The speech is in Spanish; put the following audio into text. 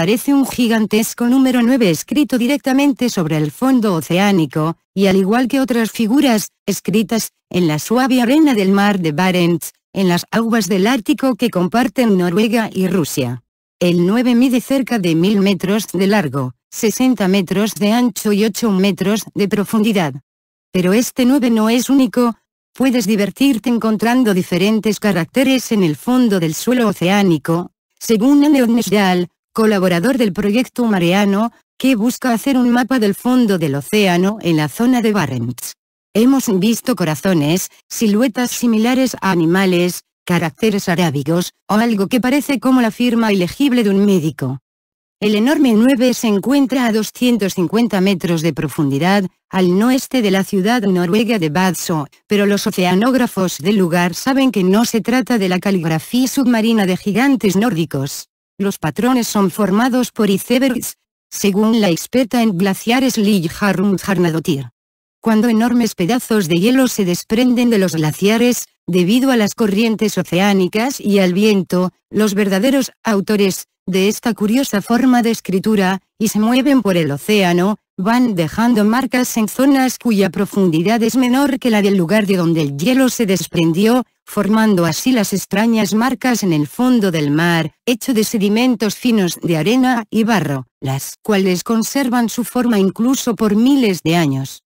parece un gigantesco número 9 escrito directamente sobre el fondo oceánico, y al igual que otras figuras, escritas, en la suave arena del mar de Barents, en las aguas del Ártico que comparten Noruega y Rusia. El 9 mide cerca de 1000 metros de largo, 60 metros de ancho y 8 metros de profundidad. Pero este 9 no es único, puedes divertirte encontrando diferentes caracteres en el fondo del suelo oceánico, según Anne colaborador del proyecto Mariano, que busca hacer un mapa del fondo del océano en la zona de Barents. Hemos visto corazones, siluetas similares a animales, caracteres arábigos, o algo que parece como la firma ilegible de un médico. El enorme 9 se encuentra a 250 metros de profundidad, al noeste de la ciudad noruega de Badso, pero los oceanógrafos del lugar saben que no se trata de la caligrafía submarina de gigantes nórdicos. Los patrones son formados por icebergs, según la experta en glaciares Harum Jarnadotir. Cuando enormes pedazos de hielo se desprenden de los glaciares, debido a las corrientes oceánicas y al viento, los verdaderos autores de esta curiosa forma de escritura, y se mueven por el océano, van dejando marcas en zonas cuya profundidad es menor que la del lugar de donde el hielo se desprendió, formando así las extrañas marcas en el fondo del mar, hecho de sedimentos finos de arena y barro, las cuales conservan su forma incluso por miles de años.